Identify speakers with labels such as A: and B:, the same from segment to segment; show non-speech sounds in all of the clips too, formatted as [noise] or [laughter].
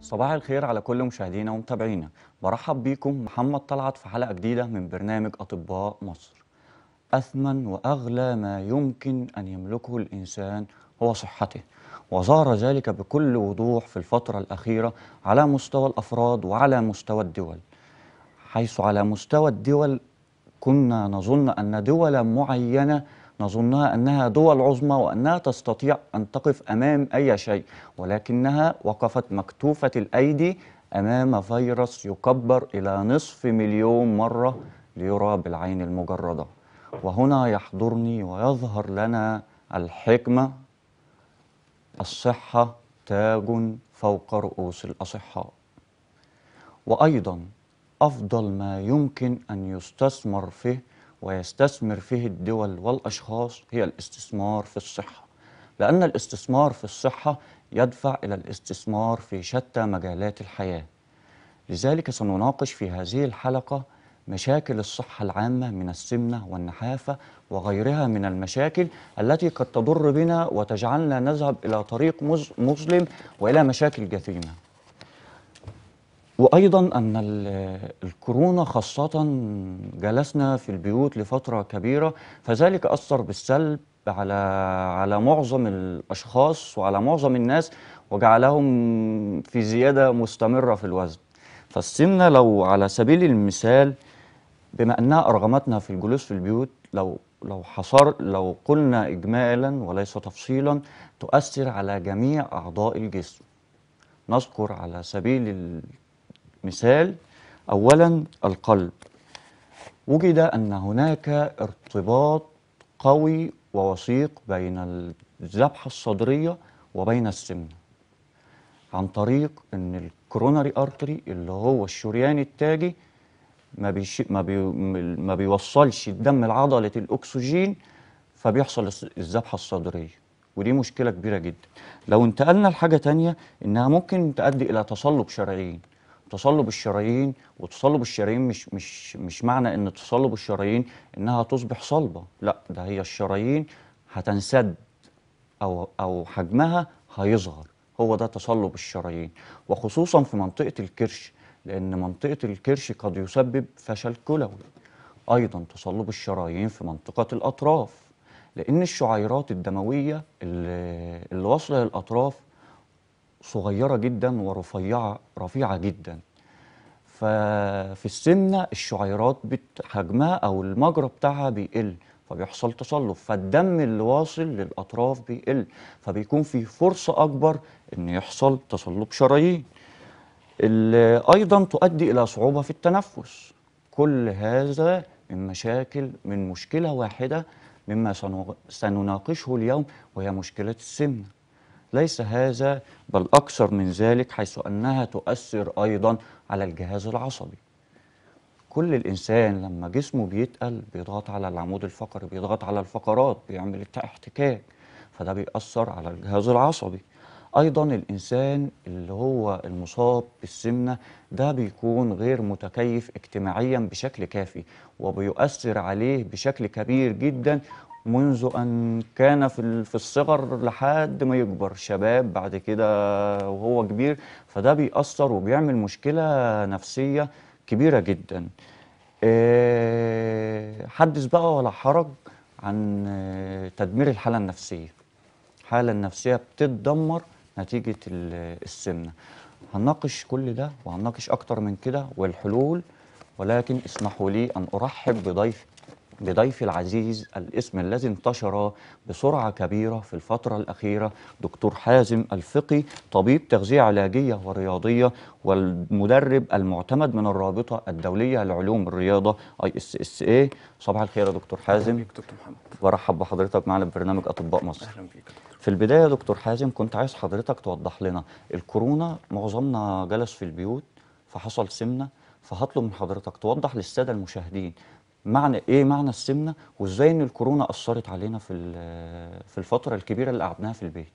A: صباح الخير على كل مشاهدينا ومتابعينا برحب بيكم محمد طلعت في حلقة جديدة من برنامج أطباء مصر أثمن وأغلى ما يمكن أن يملكه الإنسان هو صحته وظهر ذلك بكل وضوح في الفترة الأخيرة على مستوى الأفراد وعلى مستوى الدول حيث على مستوى الدول كنا نظن أن دولا معينة نظنها أنها دول عظمى وأنها تستطيع أن تقف أمام أي شيء ولكنها وقفت مكتوفة الأيدي أمام فيروس يكبر إلى نصف مليون مرة ليرى بالعين المجردة وهنا يحضرني ويظهر لنا الحكمة الصحة تاج فوق رؤوس الأصحاء وأيضا أفضل ما يمكن أن يستثمر فيه ويستثمر فيه الدول والأشخاص هي الاستثمار في الصحة لأن الاستثمار في الصحة يدفع إلى الاستثمار في شتى مجالات الحياة لذلك سنناقش في هذه الحلقة مشاكل الصحة العامة من السمنة والنحافة وغيرها من المشاكل التي قد تضر بنا وتجعلنا نذهب إلى طريق مظلم وإلى مشاكل جثيمة وايضا ان الكورونا خاصه جلسنا في البيوت لفتره كبيره فذلك اثر بالسلب على على معظم الاشخاص وعلى معظم الناس وجعلهم في زياده مستمره في الوزن فالسمنه لو على سبيل المثال بما انها ارغمتنا في الجلوس في البيوت لو لو حصر لو قلنا اجمالا وليس تفصيلا تؤثر على جميع اعضاء الجسم نذكر على سبيل مثال أولا القلب وجد أن هناك ارتباط قوي ووثيق بين الذبحة الصدرية وبين السمنة عن طريق أن الكوروناري أرتري اللي هو الشريان التاجي ما, بيش ما, بي ما بيوصلش الدم لعضلة الأكسجين فبيحصل الذبحة الصدرية ودي مشكلة كبيرة جدا لو انتقلنا لحاجة تانية إنها ممكن تؤدي إلى تصلب شرايين تصلب الشرايين وتصلب الشرايين مش مش مش معنى ان تصلب الشرايين انها تصبح صلبه لا ده هي الشرايين هتنسد او او حجمها هيصغر هو ده تصلب الشرايين وخصوصا في منطقه الكرش لان منطقه الكرش قد يسبب فشل كلوي ايضا تصلب الشرايين في منطقه الاطراف لان الشعيرات الدمويه اللي واصله للاطراف صغيرة جدا ورفيعة رفيعة جدا ففي السمنة الشعيرات حجمها أو المجرى بتاعها بيقل فبيحصل تصلب فالدم اللي واصل للأطراف بيقل فبيكون في فرصة أكبر إن يحصل تصلب شرايين اللي أيضا تؤدي إلى صعوبة في التنفس كل هذا من مشاكل من مشكلة واحدة مما سنناقشه اليوم وهي مشكلة السمنة ليس هذا بل أكثر من ذلك حيث أنها تؤثر أيضا على الجهاز العصبي كل الإنسان لما جسمه بيتقل بيضغط على العمود الفقري بيضغط على الفقرات بيعمل احتكاك فده بيأثر على الجهاز العصبي ايضا الانسان اللي هو المصاب بالسمنه ده بيكون غير متكيف اجتماعيا بشكل كافي وبيؤثر عليه بشكل كبير جدا منذ أن كان في في الصغر لحد ما يكبر شباب بعد كده وهو كبير فده بيأثر وبيعمل مشكلة نفسية كبيرة جدا آه، حدث بقى ولا حرج عن تدمير الحالة النفسية الحالة النفسية بتتدمر نتيجة السمنة هنناقش كل ده وهنناقش أكتر من كده والحلول ولكن اسمحوا لي أن أرحب بضيفي بضيفي العزيز الاسم الذي انتشر بسرعة كبيرة في الفترة الأخيرة دكتور حازم الفقي طبيب تغذية علاجية ورياضية والمدرب المعتمد من الرابطة الدولية لعلوم الرياضة اي اس اس اي صباح الخير يا دكتور حازم ورحب دكتور محمد بحضرتك معنا في برنامج أطباء مصر أهلا بيك في البداية دكتور حازم كنت عايز حضرتك توضح لنا الكورونا معظمنا جلس في البيوت فحصل سمنة فهطلب من حضرتك توضح للسادة المشاهدين معنى ايه معنى السمنه وازاي ان الكورونا اثرت علينا في في الفتره الكبيره اللي قعدناها في البيت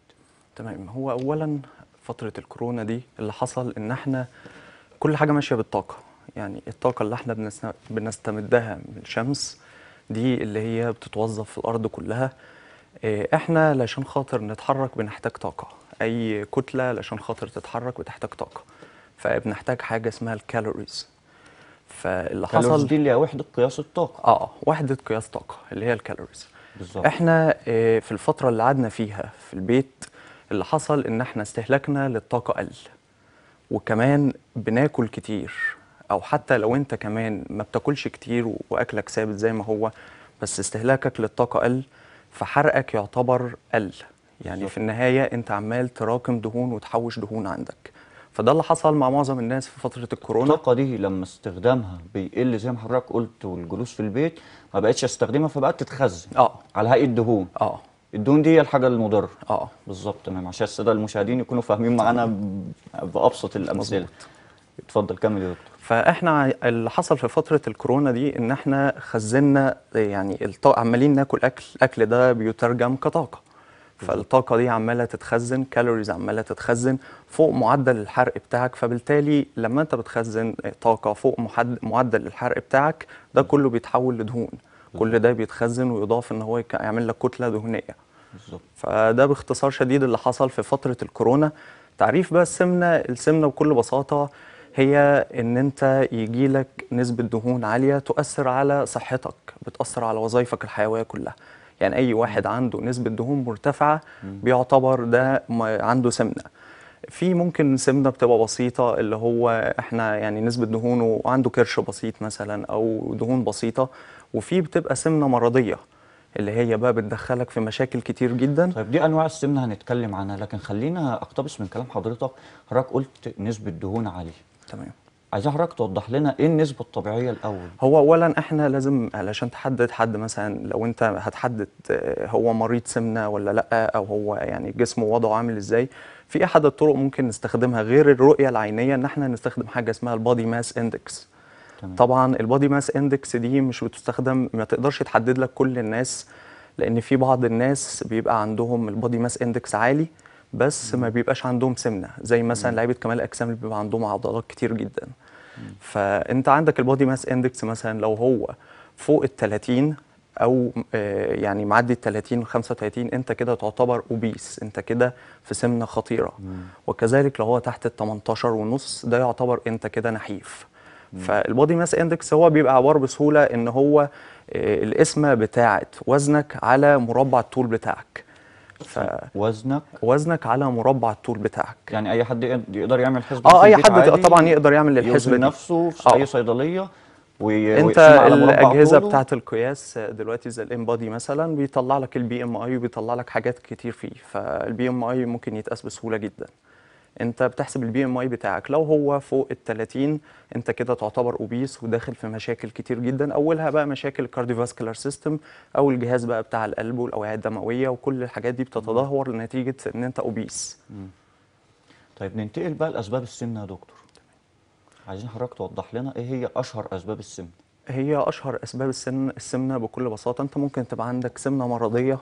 B: تمام هو اولا فتره الكورونا دي اللي حصل ان احنا كل حاجه ماشيه بالطاقه يعني الطاقه اللي احنا بنستمدها من الشمس دي اللي هي بتتوظف في الارض كلها آه، احنا علشان خاطر نتحرك بنحتاج طاقه اي كتله علشان خاطر تتحرك بتحتاج طاقه فبنحتاج حاجه اسمها الكالوريز فاللي حصل دي اللي هي وحده قياس الطاقه آه،, اه وحده قياس طاقه اللي هي الكالوريز بالظبط احنا آه، في الفتره اللي قعدنا فيها في البيت اللي حصل ان احنا استهلاكنا للطاقه قل وكمان بناكل كتير او حتى لو انت كمان ما بتاكلش كتير واكلك ثابت زي ما هو بس استهلاكك للطاقه قل فحرقك يعتبر قل يعني بالزبط. في النهايه انت عمال تراكم دهون
A: وتحوش دهون عندك فده اللي حصل مع معظم الناس في فتره الكورونا الطاقه دي لما استخدامها بيقل زي ما حضرتك قلت والجلوس في البيت ما بقتش استخدمها فبقت تتخزن اه على هيئه دهون اه الدهون دي هي الحاجه المضره اه بالظبط تمام عشان الساده المشاهدين يكونوا فاهمين معانا بابسط الامثله اتفضل كمل يا دكتور فاحنا
B: اللي حصل في فتره الكورونا دي ان احنا خزنا يعني عمالين ناكل اكل الاكل ده بيترجم كطاقه فالطاقه دي عماله تتخزن كالوريز عماله تتخزن فوق معدل الحرق بتاعك فبالتالي لما انت بتخزن طاقه فوق معدل الحرق بتاعك ده كله بيتحول لدهون كل ده بيتخزن ويضاف ان هو يعمل لك كتله دهنيه بالظبط فده باختصار شديد اللي حصل في فتره الكورونا تعريف بقى السمنه السمنه بكل بساطه هي ان انت يجي لك نسبه دهون عاليه تؤثر على صحتك بتاثر على وظائفك الحيويه كلها يعني اي واحد عنده نسبه دهون مرتفعه بيعتبر ده عنده سمنه في ممكن سمنه بتبقى بسيطه اللي هو احنا يعني نسبه دهونه وعنده كرش بسيط مثلا او دهون بسيطه وفي بتبقى سمنه مرضيه اللي هي
A: بقى بتدخلك في مشاكل كتير جدا طيب دي انواع السمنه هنتكلم عنها لكن خلينا اقتبس من كلام حضرتك حضرتك قلت نسبه دهون عاليه تمام عايز حضرتك توضح لنا ايه النسبه الطبيعيه الاول هو اولا احنا لازم علشان تحدد حد مثلا لو انت هتحدد
B: هو مريض سمنه ولا لا او هو يعني جسمه وضعه عامل ازاي في احد الطرق ممكن نستخدمها غير الرؤيه العينيه ان احنا نستخدم حاجه اسمها البادي ماس اندكس طبعا البادي ماس اندكس دي مش بتستخدم ما تقدرش تحدد لك كل الناس لان في بعض الناس بيبقى عندهم البادي ماس اندكس عالي بس ما بيبقاش عندهم سمنه زي مثلا لعيبه كمال الاجسام اللي بيبقى عندهم عضلات كتير جدا فانت عندك البودي ماس اندكس مثلا لو هو فوق ال 30 او آه، يعني معدي ال 30 35 انت كده تعتبر اوبيس انت كده في سمنه خطيره وكذلك لو هو تحت ال 18 ونص ده يعتبر انت كده نحيف فالبودي ماس اندكس هو بيبقى عباره بسهوله ان هو آه، القسمه بتاعت وزنك على مربع الطول بتاعك ف... وزنك وزنك على مربع الطول بتاعك
A: يعني اي حد يقدر يعمل حسبه اه اي حد طبعا يقدر يعمل الحسبه دي نفسه في آه. اي صيدليه وي... انت الاجهزه بتاعت
B: القياس دلوقتي زي بادي مثلا بيطلع لك البي ام اي وبيطلع لك حاجات كتير فيه فالبي ام اي ممكن يتقاس بسهوله جدا انت بتحسب البي ام اي بتاعك لو هو فوق ال 30 انت كده تعتبر اوبيس وداخل في مشاكل كتير جدا اولها بقى مشاكل الكارديوفاسكولار سيستم او الجهاز بقى بتاع القلب والاوعيه الدمويه وكل الحاجات دي بتتدهور نتيجه ان انت اوبيس
A: طيب ننتقل بقى لاسباب السمنه يا دكتور عايزين حضرتك توضح لنا ايه هي اشهر اسباب السمنه
B: هي اشهر اسباب السمنه بكل بساطه انت ممكن تبقى عندك سمنه مرضيه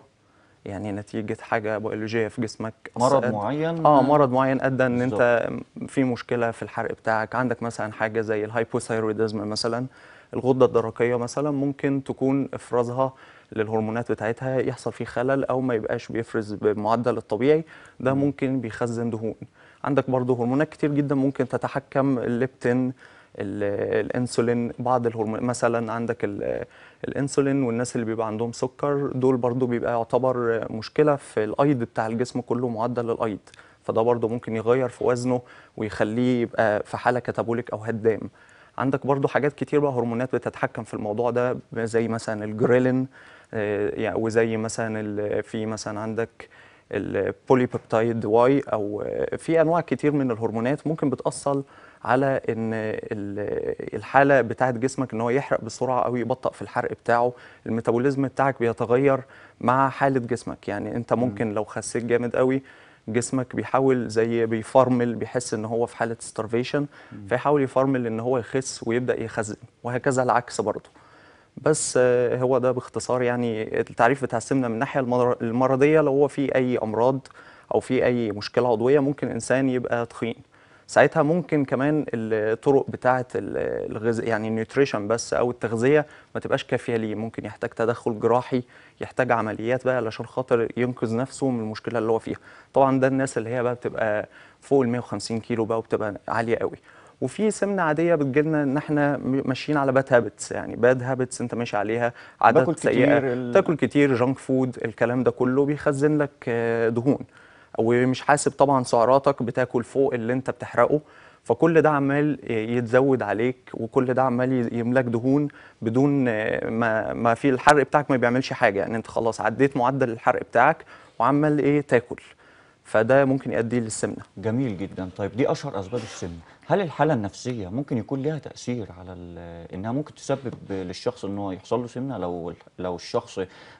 B: يعني نتيجه حاجه بيولوجيه في جسمك مرض أد... معين اه مرض معين ادى ان بالزبط. انت في مشكله في الحرق بتاعك عندك مثلا حاجه زي الهايبوثايرويدزم مثلا الغده الدرقيه مثلا ممكن تكون افرازها للهرمونات بتاعتها يحصل فيه خلل او ما يبقاش بيفرز بالمعدل الطبيعي ده ممكن بيخزن دهون عندك برضه هرمونات كتير جدا ممكن تتحكم الليبتين الانسولين بعض الهرمون مثلا عندك الانسولين والناس اللي بيبقى عندهم سكر دول برضو بيبقى يعتبر مشكله في الايض بتاع الجسم كله معدل الايض فده برضو ممكن يغير في وزنه ويخليه يبقى في حاله كتابوليك او هدام عندك برضو حاجات كتير بقى هرمونات بتتحكم في الموضوع ده زي مثلا الجريلين آه، يعني وزي مثلا في مثلا عندك البوليبيبتايد واي او في انواع كتير من الهرمونات ممكن بتاثر على ان الحاله بتاعت جسمك ان هو يحرق بسرعه او يبطئ في الحرق بتاعه الميتابوليزم بتاعك بيتغير مع حاله جسمك يعني انت ممكن لو خسيت جامد قوي جسمك بيحاول زي بيفرمل بيحس ان هو في حاله ستارفيشن فيحاول يفرمل ان هو يخس ويبدا يخزن وهكذا العكس برضه بس آه، هو ده باختصار يعني التعريف بتاع السمنه من الناحيه المرضيه لو هو في اي امراض او في اي مشكله عضويه ممكن انسان يبقى تخين ساعتها ممكن كمان الطرق بتاعه الغذاء يعني النيوتريشن بس او التغذيه ما تبقاش كافيه ليه ممكن يحتاج تدخل جراحي يحتاج عمليات بقى علشان خاطر ينقذ نفسه من المشكله اللي هو فيها طبعا ده الناس اللي هي بقى بتبقى فوق ال 150 كيلو بقى وبتبقى عاليه قوي وفي سمنه عاديه بتجيلنا ان احنا ماشيين على باد هابتس يعني باد هابتس انت ماشي عليها عادات سيئه تاكل كتير جانك فود الكلام ده كله بيخزن لك آه، دهون ومش حاسب طبعا سعراتك بتاكل فوق اللي انت بتحرقه فكل ده عمال يتزود عليك وكل ده عمال يملاك دهون بدون ما ما في الحرق بتاعك ما بيعملش حاجه يعني انت خلاص
A: عديت معدل الحرق بتاعك وعمال ايه تاكل فده ممكن يؤدي للسمنه جميل جدا طيب دي اشهر اسباب السمنه هل الحاله النفسيه ممكن يكون ليها تاثير على انها ممكن تسبب للشخص ان هو يحصل له سمنه لو لو الشخص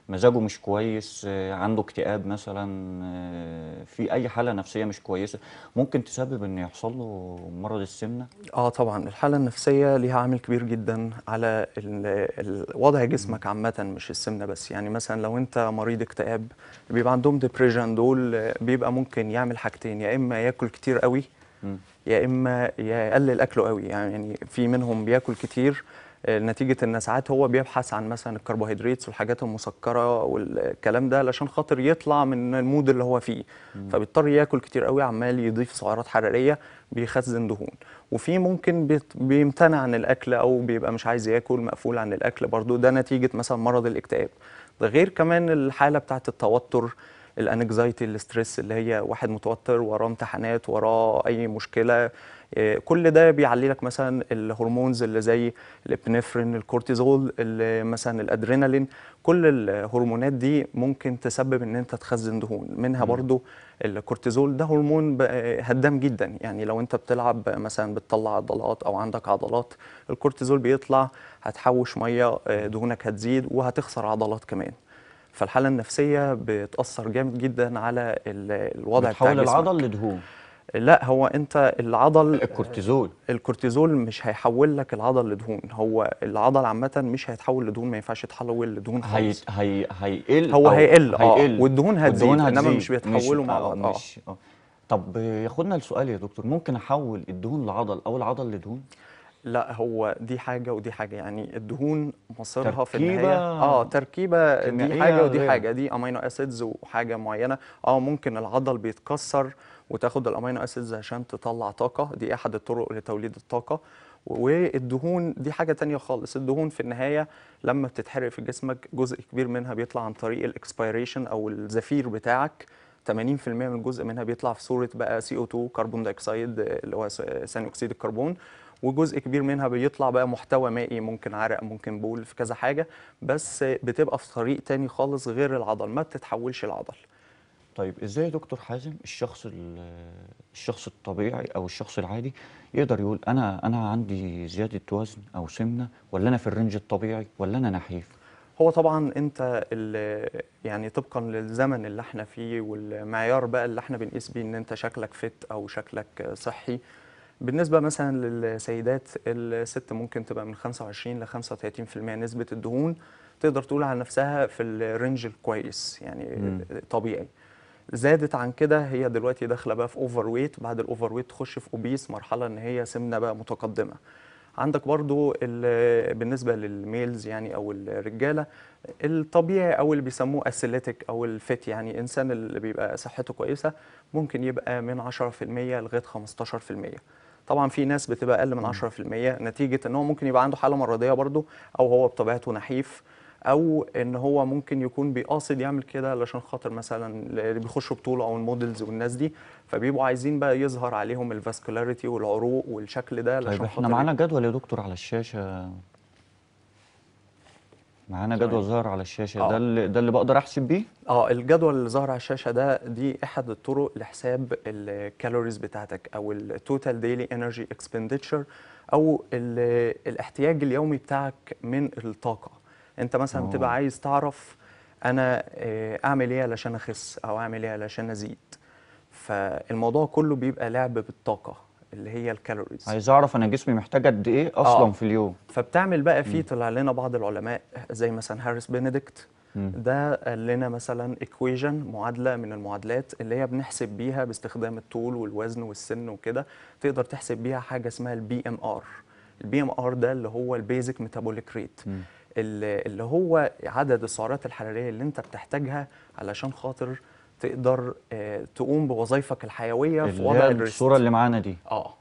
A: مزاجه مش كويس آه، عنده اكتئاب مثلا آه، في اي حاله نفسيه مش كويسه ممكن تسبب ان يحصل له مرض السمنه اه طبعا الحاله النفسيه ليها عامل كبير
B: جدا على وضع جسمك عامه مش السمنه بس يعني مثلا لو انت مريض اكتئاب بيبقى عندهم ديبريشن دول آه، بيبقى ممكن يعمل حاجتين يا اما ياكل كتير قوي يا اما يقلل اكله قوي يعني في منهم بياكل كتير آه، نتيجه ان ساعات هو بيبحث عن مثلا الكربوهيدرات والحاجات المسكره والكلام ده علشان خاطر يطلع من المود اللي هو فيه فبيضطر ياكل كتير قوي عمال يضيف سعرات حراريه بيخزن دهون وفي ممكن بيمتنع عن الاكل او بيبقى مش عايز ياكل مقفول عن الاكل برضو ده نتيجه مثلا مرض الاكتئاب ده غير كمان الحاله بتاعه التوتر الانكزايتي الاسترس اللي هي واحد متوتر وراه امتحانات وراه اي مشكله آه، كل ده بيعلي لك مثلا الهرمونز اللي زي الابنفرين الكورتيزول مثلا الادرينالين كل الهرمونات دي ممكن تسبب ان انت تخزن دهون منها برضو الكورتيزول ده هرمون هدام جدا يعني لو انت بتلعب مثلا بتطلع عضلات او عندك عضلات الكورتيزول بيطلع هتحوش ميه آه، دهونك هتزيد وهتخسر عضلات كمان فالحاله النفسيه بتاثر جامد جدا على الوضع بتاع جسمك العضل لدهون لا هو انت العضل الكورتيزول آه، الكورتيزول مش هيحول لك العضل لدهون هو العضل عامه مش هيتحول لدهون ما ينفعش يتحول لدهون خالص هي هي هيقل هو هيقل اه والدهون هتزيد انما مش بيتحولوا مع آه،
A: بعض اه طب ياخدنا آه، لسؤال يا دكتور ممكن احول الدهون لعضل او العضل لدهون لا هو دي حاجه
B: ودي حاجه يعني الدهون مصيرها في النهايه اه تركيبه دي حاجه ودي غير. حاجه دي امينو اسيدز وحاجه معينه اه ممكن العضل بيتكسر وتاخد الامينو اسيدز عشان تطلع طاقه دي احد الطرق لتوليد الطاقه والدهون دي حاجه تانية خالص الدهون في النهايه لما بتتحرق في جسمك جزء كبير منها بيطلع عن طريق الاكسبيريشن او الزفير بتاعك 80% من الجزء منها بيطلع في صوره بقى سي او 2 كربون دايكسايد اللي هو ثاني اكسيد الكربون وجزء كبير منها بيطلع بقى محتوى مائي ممكن عرق ممكن بول في كذا حاجه بس بتبقى في طريق تاني خالص غير العضل ما بتتحولش لعضل
A: طيب ازاي يا دكتور حازم الشخص الشخص الطبيعي او الشخص العادي يقدر يقول انا انا عندي زياده وزن او سمنه ولا انا في الرينج الطبيعي ولا انا نحيف
B: هو طبعا انت يعني طبقا للزمن اللي احنا فيه والمعيار بقى اللي احنا بنقيس بيه ان انت شكلك فت او شكلك صحي بالنسبة مثلا للسيدات الست ممكن تبقى من 25 ل 35% نسبة الدهون تقدر تقول على نفسها في الرينج الكويس يعني مم. طبيعي زادت عن كده هي دلوقتي داخله بقى في اوفر ويت بعد الاوفر ويت تخش في اوبيس مرحله ان هي سمنه بقى متقدمه عندك برضو بالنسبه للميلز يعني او الرجاله الطبيعي او اللي بيسموه اسيليتك او الفيت يعني انسان اللي بيبقى صحته كويسه ممكن يبقى من 10% لغايه 15% طبعا في ناس بتبقى اقل من 10% نتيجه ان هو ممكن يبقى عنده حاله مرضيه برضه او هو بطبيعته نحيف او ان هو ممكن يكون بيقاصد يعمل كده علشان خاطر مثلا اللي بيخشوا بطوله او المودلز والناس دي فبيبقوا عايزين بقى يظهر عليهم الفاسكولاريتي والعروق والشكل ده طيب، علشان طيب احنا معانا
A: جدول يا دكتور على الشاشه معانا جدول ظهر على الشاشه ده آه. اللي ده اللي بقدر احسب بيه
B: اه الجدول اللي ظهر على الشاشه ده دي احد الطرق لحساب الكالوريز بتاعتك او التوتال ديلي انرجي اكسبندتشر او الاحتياج اليومي بتاعك من الطاقه انت مثلا آه. تبقى بتبقى عايز تعرف انا آه، اعمل ايه علشان اخس او اعمل ايه علشان ازيد فالموضوع كله بيبقى لعب بالطاقه اللي هي الكالوريز عايز اعرف انا جسمي محتاج قد ايه آه. اصلا آه. في اليوم فبتعمل بقى فيه طلع لنا بعض العلماء زي مثلا هاريس بنديكت ده قال لنا مثلا ايكويجن معادله من المعادلات اللي هي بنحسب بيها باستخدام الطول والوزن والسن وكده تقدر تحسب بيها حاجه اسمها البي ام ار البي ام ار ده اللي هو البيزك ميتابوليك ريت اللي هو عدد السعرات الحراريه اللي انت بتحتاجها علشان خاطر تقدر آه، تقوم بوظائفك الحيويه في وضع الصوره
A: اللي معانا دي اه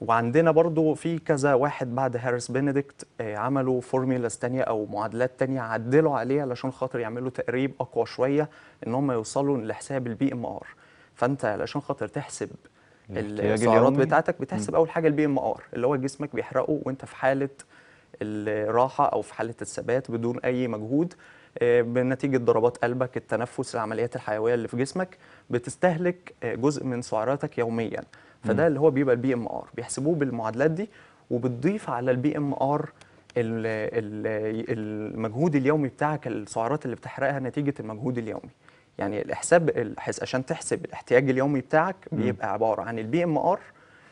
B: وعندنا برضو في كذا واحد بعد هاريس بنديكت آه، عملوا فورميلاز تانية أو معادلات تانية عدلوا عليها علشان خاطر يعملوا تقريب أقوى شوية إن هم يوصلوا لحساب البي ام ار فأنت علشان خاطر تحسب السعرات بتاعتك بتحسب أول حاجة البي ام ار اللي هو جسمك بيحرقه وأنت في حالة الراحة أو في حالة الثبات بدون أي مجهود آه، بنتيجه ضربات قلبك التنفس العمليات الحيويه اللي في جسمك بتستهلك آه، جزء من سعراتك يوميا فده اللي هو بيبقى البي ام ار بيحسبوه بالمعادلات دي وبتضيف على البي ام ار المجهود اليومي بتاعك السعرات اللي بتحرقها نتيجه المجهود اليومي يعني الاحساب عشان تحسب الاحتياج اليومي بتاعك بيبقى عباره عن البي ام ار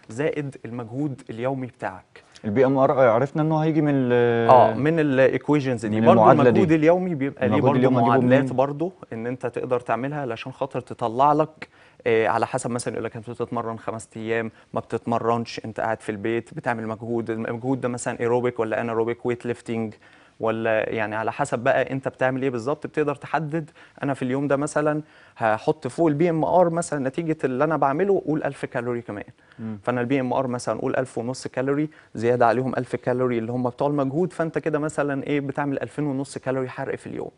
B: زائد المجهود اليومي بتاعك
A: البي ام ار عرفنا انه هيجي من اه من الايكويجنز دي برضه المجهود اليومي بيبقى ليه برضه معادلات برضه
B: ان انت تقدر تعملها علشان خاطر تطلع لك إيه على حسب مثلا يقول لك انت بتتمرن خمس ايام ما بتتمرنش انت قاعد في البيت بتعمل مجهود المجهود ده مثلا ايروبيك ولا ايروبيك ويت ليفتنج ولا يعني على حسب بقى انت بتعمل ايه بالظبط بتقدر تحدد انا في اليوم ده مثلا هحط فوق البي ام ار مثلا نتيجه اللي انا بعمله قول 1000 كالوري كمان مم. فانا البي ام ار مثلا قول 1000 ونص كالوري زياده عليهم 1000 كالوري اللي هم بتوع المجهود فانت كده مثلا ايه بتعمل 2000 ونص كالوري حرق في اليوم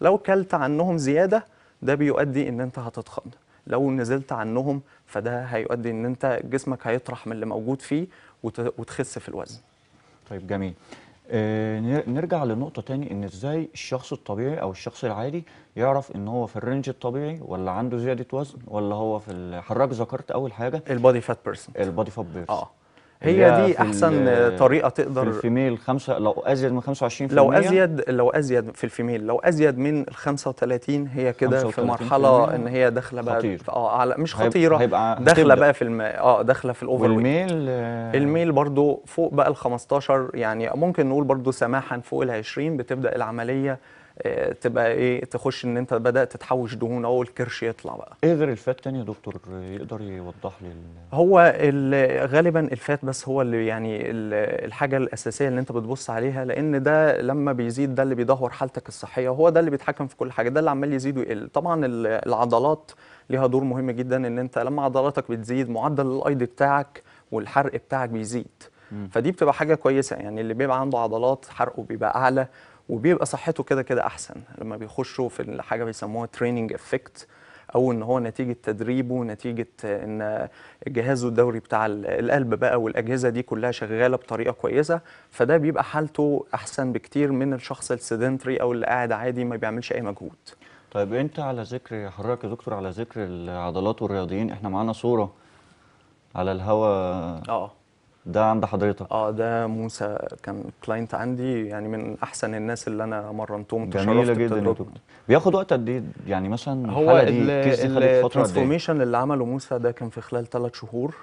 B: لو كلت عنهم زياده ده بيؤدي ان انت هتتخض لو نزلت عنهم فده هيؤدي ان
A: انت جسمك هيطرح من اللي موجود فيه وتخس في الوزن طيب جميل آه، نرجع لنقطة تاني ان ازاي الشخص الطبيعي او الشخص العادي يعرف ان هو في الرينج الطبيعي ولا عنده زيادة وزن ولا هو في حضرتك ذكرت اول حاجة البادي فات بيرسنت البادي فات بيرسنت اه هي دي احسن طريقه تقدر في الفيميل خمسة لو ازيد من 25% لو ازيد
B: لو ازيد في الفيميل لو ازيد من ال 35 هي كده في مرحله ان هي داخله بقى خطير. اه على مش خطيره هيبقى داخله بقى في الم... اه داخله في الاوفر والميل آه الميل برضو فوق بقى ال 15 يعني ممكن نقول برضو سماحا فوق ال 20 بتبدا العمليه آه، تبقى ايه تخش ان انت بدات تحوش دهون اهو الكرش يطلع بقى
A: ايه غير الفات تاني يا دكتور يقدر يوضح لي
B: هو غالبا الفات بس هو اللي يعني الحاجه الاساسيه اللي انت بتبص عليها لان ده لما بيزيد ده اللي بيدهور حالتك الصحيه وهو ده اللي بيتحكم في كل حاجه ده اللي عمال يزيد ويقل طبعا العضلات ليها دور مهم جدا ان انت لما عضلاتك بتزيد معدل الايض بتاعك والحرق بتاعك بيزيد فدي بتبقى حاجه كويسه يعني اللي بيبقى عنده عضلات حرقه بيبقى اعلى وبيبقى صحته كده كده احسن لما بيخشوا في الحاجه بيسموها تريننج افكت او ان هو نتيجه تدريبه نتيجه ان جهازه الدوري بتاع القلب بقى والاجهزه دي كلها شغاله بطريقه كويسه فده بيبقى حالته احسن بكتير من الشخص السيدنتري او اللي قاعد عادي ما بيعملش اي مجهود
A: طيب انت على ذكر حضرتك يا دكتور على ذكر العضلات والرياضيين احنا معانا صوره على الهواء اه ده عند حضرتك اه ده موسى كان كلاينت
B: عندي يعني من احسن الناس اللي انا مرنتهم جميله جدا
A: بياخد وقت قد ايه يعني مثلا هو الترانسفورميشن
B: اللي عمله موسى ده كان في خلال ثلاث شهور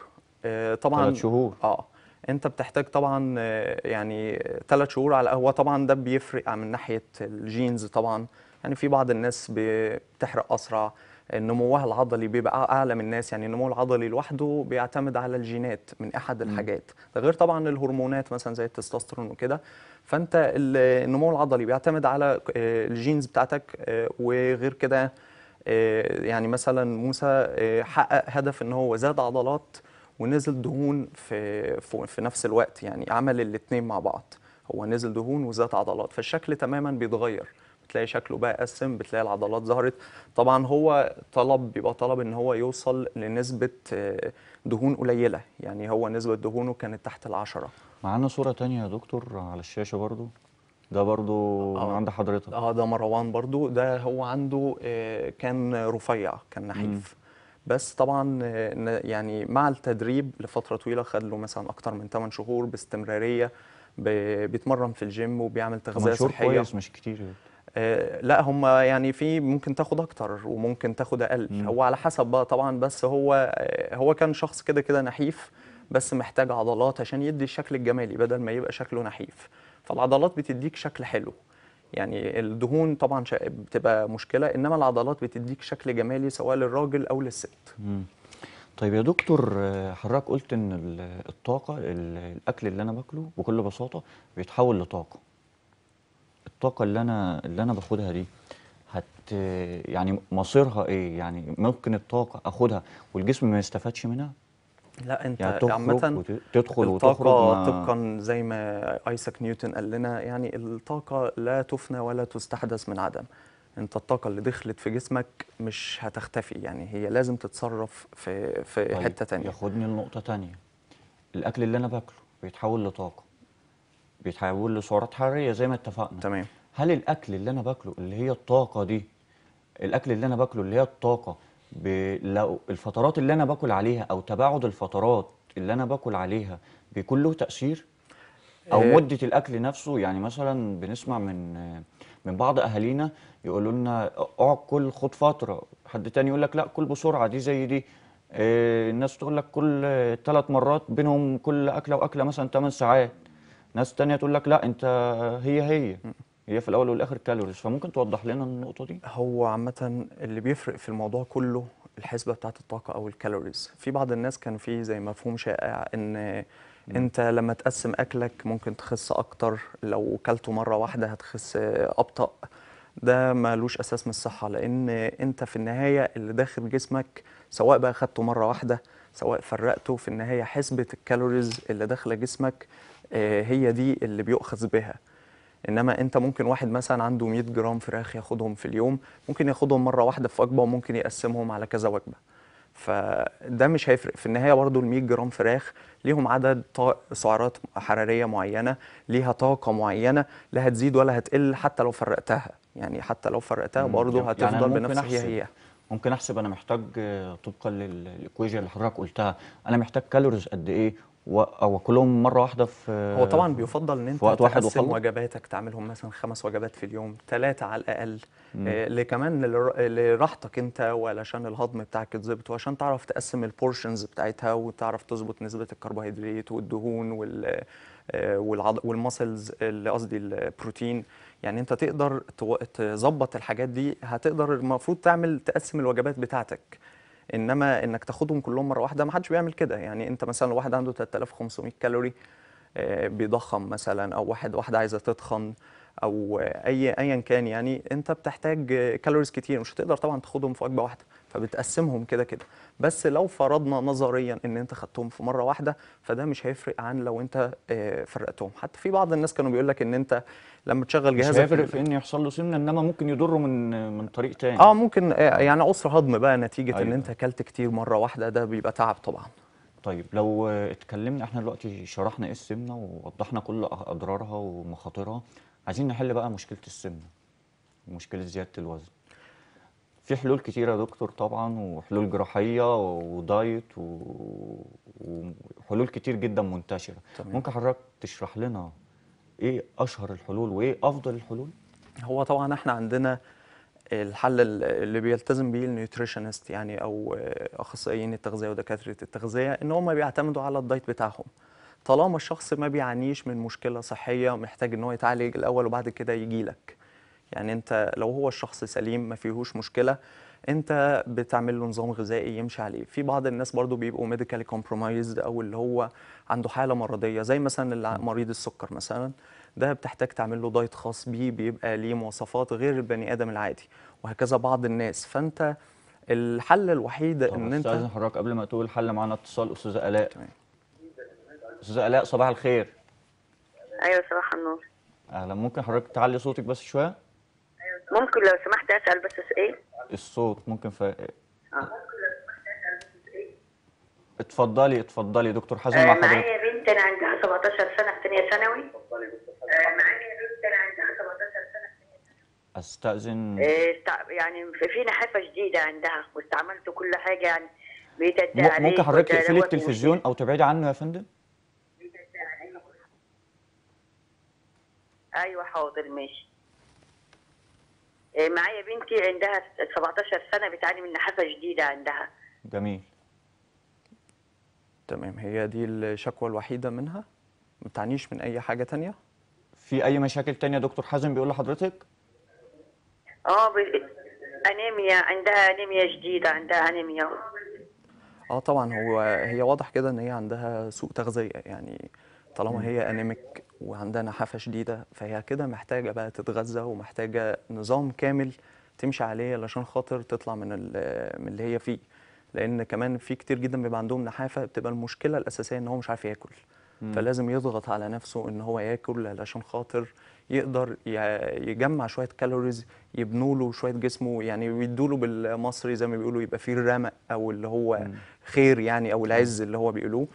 B: آه طبعا ثلاث شهور اه انت بتحتاج طبعا آه، يعني ثلاث شهور على هو طبعا ده بيفرق من ناحيه الجينز طبعا يعني في بعض الناس بتحرق اسرع نموها العضلي بيبقى اعلى من الناس يعني النمو العضلي لوحده بيعتمد على الجينات من احد الحاجات ده غير طبعا الهرمونات مثلا زي التستوستيرون وكده فانت النمو العضلي بيعتمد على آه، الجينز بتاعتك آه، وغير كده آه، يعني مثلا موسى حقق هدف ان هو زاد عضلات ونزل دهون في في نفس الوقت يعني عمل الاثنين مع بعض هو نزل دهون وزاد عضلات فالشكل تماما بيتغير بتلاقي شكله بقى قسم بتلاقي العضلات ظهرت طبعا هو طلب بيبقى طلب ان هو يوصل لنسبه آه، دهون قليله يعني هو نسبه دهونه كانت تحت العشرة
A: معانا صوره تانية يا دكتور على
B: الشاشه برضو ده برضو آه من عند حضرتك اه ده مروان برضو ده هو عنده آه، كان رفيع كان نحيف م. بس طبعا آه، يعني مع التدريب لفتره طويله خد له مثلا اكتر من 8 شهور باستمراريه بيتمرن في الجيم وبيعمل تغذيه صحيه كويس مش كتير آه، لا هم يعني في ممكن تاخد اكتر وممكن تاخد اقل مم. هو على حسب بقى طبعا بس هو آه، هو كان شخص كده كده نحيف بس محتاج عضلات عشان يدي الشكل الجمالي بدل ما يبقى شكله نحيف فالعضلات بتديك شكل حلو يعني الدهون طبعا بتبقى مشكله انما العضلات بتديك شكل جمالي سواء للراجل او للست
A: مم. طيب يا دكتور آه، حضرتك قلت ان الطاقه الاكل اللي انا باكله بكل بساطه بيتحول لطاقه الطاقه اللي انا اللي انا باخدها دي هت يعني مصيرها ايه يعني ممكن الطاقه اخدها والجسم ما يستفادش منها
B: لا انت يعني عامه تدخل الطاقه طبقا زي ما ايساك نيوتن قال لنا يعني الطاقه لا تفنى ولا تستحدث من عدم انت الطاقه اللي دخلت في جسمك مش هتختفي يعني هي لازم تتصرف في في طيب حته تانية ياخدني
A: لنقطه تانية الاكل اللي انا باكله بيتحول لطاقه بيتحول لسعرات حراريه زي ما اتفقنا تمام هل الاكل اللي انا باكله اللي هي الطاقه دي الاكل اللي انا باكله اللي هي الطاقه لو الفترات اللي انا باكل عليها او تباعد الفترات اللي انا باكل عليها بيكون له تاثير او إيه. مده الاكل نفسه يعني مثلا بنسمع من من بعض اهالينا يقولوا لنا اقعد كل خد فتره حد تاني يقول لك لا كل بسرعه دي زي دي إيه الناس تقول لك كل ثلاث مرات بينهم كل اكله واكله مثلا 8 ساعات ناس تانية تقول لك لا انت هي هي هي في الاول والاخر كالوريز فممكن توضح لنا النقطه دي هو عامه
B: اللي بيفرق في الموضوع كله الحسبه بتاعه الطاقه او الكالوريز في بعض الناس كان في زي مفهوم شائع ان انت لما تقسم اكلك ممكن تخس اكتر لو كلته مره واحده هتخس ابطا ده ملوش اساس من الصحه لان انت في النهايه اللي داخل جسمك سواء بقى خدته مره واحده سواء فرقته في النهايه حسبه الكالوريز اللي داخله جسمك هي دي اللي بيؤخذ بها انما انت ممكن واحد مثلا عنده 100 جرام فراخ ياخدهم في اليوم ممكن ياخدهم مره واحده في وجبه وممكن يقسمهم على كذا وجبه فده مش هيفرق في النهايه برضه ال 100 جرام فراخ ليهم عدد سعرات حراريه معينه ليها طاقه معينه لا هتزيد ولا هتقل حتى لو فرقتها يعني حتى لو فرقتها برضه يعني هتفضل يعني بنفس هي هي
A: ممكن احسب انا محتاج طبقا للايكويجن اللي حضرتك قلتها انا محتاج كالوريز قد ايه و... او كلهم مره واحده في هو طبعا بيفضل ان انت وقت واحد تقسم
B: وجباتك تعملهم مثلا خمس وجبات في اليوم ثلاثه على الاقل مم. آه، لكمان لراحتك انت وعلشان الهضم بتاعك يتظبط وعشان تعرف تقسم البورشنز بتاعتها وتعرف تظبط نسبه الكربوهيدرات والدهون وال آه، والعض... والمسلز اللي قصدي البروتين يعني انت تقدر تظبط الحاجات دي هتقدر المفروض تعمل تقسم الوجبات بتاعتك انما انك تاخدهم كلهم مره واحده ما حدش بيعمل كده يعني انت مثلا لو واحد عنده 3500 كالوري آه، بيضخم مثلا او واحد واحده عايزه تتخن او اي ايا كان يعني انت بتحتاج كالوريز كتير مش هتقدر طبعا تاخدهم في وجبه واحده فبتقسمهم كده كده بس لو فرضنا نظريا ان انت خدتهم في مره واحده فده مش هيفرق عن لو انت آه، فرقتهم حتى في بعض الناس كانوا بيقول لك ان انت لما تشغل جهازك مش هيفرق في
A: ان يحصل له سمنه انما ممكن يضره من من طريق تاني اه ممكن آه، يعني
B: عسر هضم بقى نتيجه
A: أيوة. ان انت اكلت كتير مره واحده ده بيبقى تعب طبعا طيب لو اتكلمنا احنا دلوقتي شرحنا ايه السمنه ووضحنا كل اضرارها ومخاطرها عايزين نحل بقى مشكله السمنه ومشكله زياده الوزن في حلول كتيره يا دكتور طبعا وحلول جراحيه ودايت وحلول كتير جدا منتشره تمام. ممكن حضرتك تشرح لنا ايه اشهر الحلول وايه افضل الحلول هو طبعا احنا عندنا الحل
B: اللي بيلتزم بيه النيوتريشنست يعني او اخصائيين التغذيه ودكاتره التغذيه ان هم بيعتمدوا على الدايت بتاعهم طالما الشخص ما بيعانيش من مشكله صحيه محتاج ان هو يتعالج الاول وبعد كده يجي لك يعني انت لو هو الشخص سليم ما فيهوش مشكله انت بتعمل له نظام غذائي يمشي عليه في بعض الناس برضو بيبقوا ميديكالي كومبرومايزد او اللي هو عنده حاله مرضيه زي مثلا مريض السكر مثلا ده بتحتاج تعمل له دايت خاص بيه بيبقى ليه مواصفات غير البني ادم العادي وهكذا بعض
A: الناس فانت الحل الوحيد ان انت استاذ حضرتك قبل ما تقول الحل معانا اتصال استاذه الاء تمام. استاذه الاء صباح الخير ايوه صباح النور اهلا ممكن حضرتك تعلي صوتك بس شويه أيوة ممكن لو سمحت اسال بس سؤال الصوت ممكن ف... آه. اتفضلي اتفضلي دكتور حسن آه مع حضرتك معايا بنت انا عندها 17 سنه في ثانيه ثانوي آه معايا بنت انا عندها 17 سنه في استاذن آه يعني في نحافه شديده عندها واستعملت كل حاجه يعني بقيت ممكن حضرتك تقفلي التلفزيون او تبعدي عنه يا فندم ايوه حاضر ماشي آه، معايا بنتي عندها 17 سنه بتعاني من نحافه شديده عندها جميل
B: تمام هي دي الشكوى الوحيده منها ما بتعانيش من اي حاجه تانية في
A: اي مشاكل تانية دكتور حازم بيقول لحضرتك اه ب... انيميا عندها انيميا جديده عندها انيميا اه طبعا هو هي واضح
B: كده ان هي عندها سوء تغذيه يعني طالما هي انيميك وعندنا حافه شديده فهي كده محتاجه بقى تتغذى ومحتاجه نظام كامل تمشي عليه علشان خاطر تطلع من من اللي هي فيه لان كمان في كتير جدا بيبقى عندهم نحافه بتبقى المشكله الاساسيه ان هو مش عارف ياكل مم. فلازم يضغط على نفسه ان هو ياكل علشان خاطر يقدر يجمع شويه كالوريز يبنوا له شويه جسمه يعني ويدوا له بالمصري زي ما بيقولوا يبقى فيه الرمق او اللي هو خير يعني او العز اللي هو بيقولوه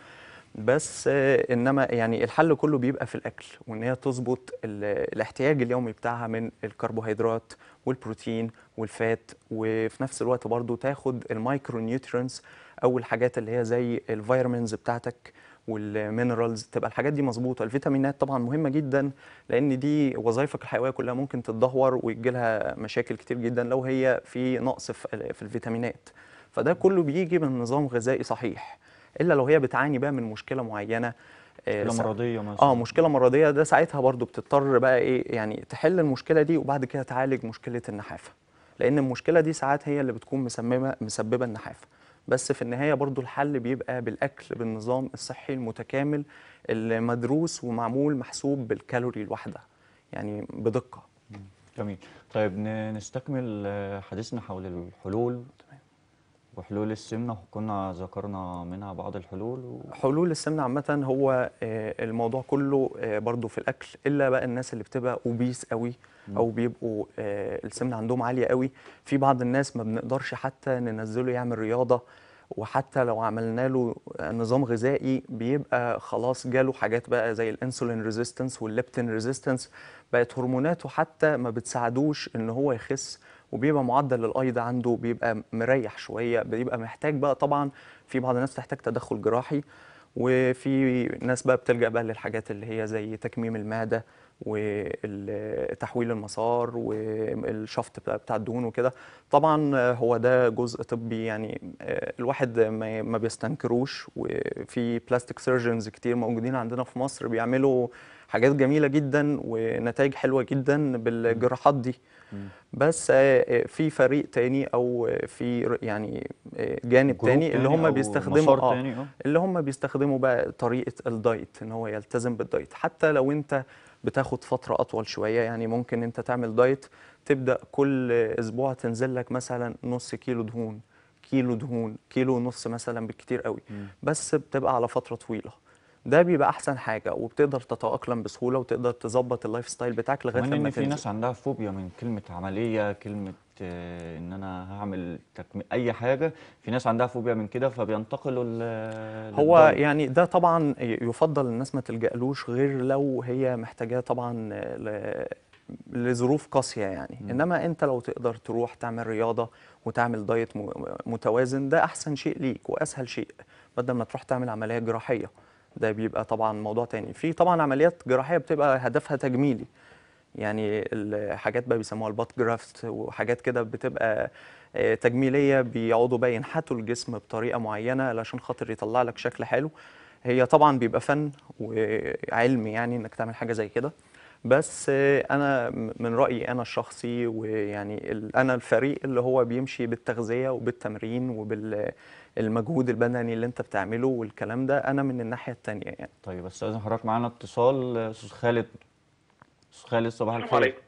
B: بس آه، انما يعني الحل كله بيبقى في الاكل وان هي تظبط الاحتياج اليومي بتاعها من الكربوهيدرات والبروتين والفات وفي نفس الوقت برضو تاخد المايكرو نيوترينز او الحاجات اللي هي زي الفيتامينز بتاعتك والمينرالز تبقى الحاجات دي مظبوطه الفيتامينات طبعا مهمه جدا لان دي وظائفك الحيويه كلها ممكن تتدهور ويجي لها مشاكل كتير جدا لو هي في نقص في الفيتامينات فده كله بيجي من نظام غذائي صحيح الا لو هي بتعاني بقى من مشكله معينه آه، مشكله مرضيه مثلا اه مشكله مرضيه ده ساعتها برضو بتضطر بقى ايه يعني تحل المشكله دي وبعد كده تعالج مشكله النحافه لان المشكله دي ساعات هي اللي بتكون مسممه مسببه النحافه بس في النهايه برضو الحل بيبقى بالاكل بالنظام الصحي المتكامل المدروس ومعمول محسوب بالكالوري الواحده
A: يعني بدقه جميل طيب نستكمل آه، حديثنا حول الحلول وحلول السمنه كنا ذكرنا منها بعض الحلول و...
B: حلول السمنه عامه هو آه، الموضوع كله آه، برضو في الاكل الا بقى الناس اللي بتبقى اوبيس قوي او بيبقوا آه، السمنه عندهم عاليه قوي في بعض الناس ما بنقدرش حتى ننزله يعمل رياضه وحتى لو عملنا له نظام غذائي بيبقى خلاص جاله حاجات بقى زي الانسولين ريزيستنس والليبتين ريزيستنس بقت هرموناته حتى ما بتساعدوش ان هو يخس وبيبقى معدل الاي ده عنده بيبقى مريح شويه بيبقى محتاج بقى طبعا في بعض الناس تحتاج تدخل جراحي وفي ناس بقى بتلجا بقى للحاجات اللي هي زي تكميم المعده وتحويل المسار والشفط بتاع الدهون وكده طبعا هو ده جزء طبي يعني آه، الواحد ما بيستنكروش وفي بلاستيك سيرجنز كتير موجودين عندنا في مصر بيعملوا حاجات جميله جدا ونتائج حلوه جدا بالجراحات دي بس آه، آه، في فريق تاني او في يعني آه، جانب تاني اللي هم بيستخدموا اه اللي هم بيستخدموا بقى طريقه الدايت ان هو يلتزم بالدايت حتى لو انت بتاخد فتره اطول شويه يعني ممكن انت تعمل دايت تبدا كل اسبوع تنزل لك مثلا نص كيلو دهون كيلو دهون كيلو ونص مثلا بالكتير قوي بس بتبقى على فتره طويله ده بيبقى احسن حاجه وبتقدر تتاقلم بسهوله وتقدر تظبط اللايف
A: ستايل بتاعك لغايه لما إن في ناس عندها فوبيا من كلمه عمليه كلمه آه، ان انا هعمل تكمي... اي حاجه في ناس عندها فوبيا من كده فبينتقلوا ل... هو
B: يعني ده طبعا يفضل الناس ما تلجألوش غير لو هي محتاجاه طبعا ل... لظروف قاسيه يعني م. انما انت لو تقدر تروح تعمل رياضه وتعمل دايت متوازن ده احسن شيء ليك واسهل شيء بدل ما تروح تعمل عمليه جراحيه ده بيبقى طبعا موضوع تاني في طبعا عمليات جراحيه بتبقى هدفها تجميلي يعني الحاجات بقى بيسموها البات جرافت وحاجات كده بتبقى آه، تجميليه بيقعدوا بقى ينحتوا الجسم بطريقه معينه علشان خاطر يطلع لك شكل حلو هي طبعا بيبقى فن وعلم يعني انك تعمل حاجه زي كده بس آه، انا من رايي انا الشخصي ويعني انا الفريق اللي هو بيمشي بالتغذيه وبالتمرين وبال المجهود البدني اللي انت بتعمله والكلام
A: ده انا من الناحيه الثانيه يعني طيب استاذن حضرتك معانا اتصال استاذ خالد استاذ خالد صباح الخير السلام عليكم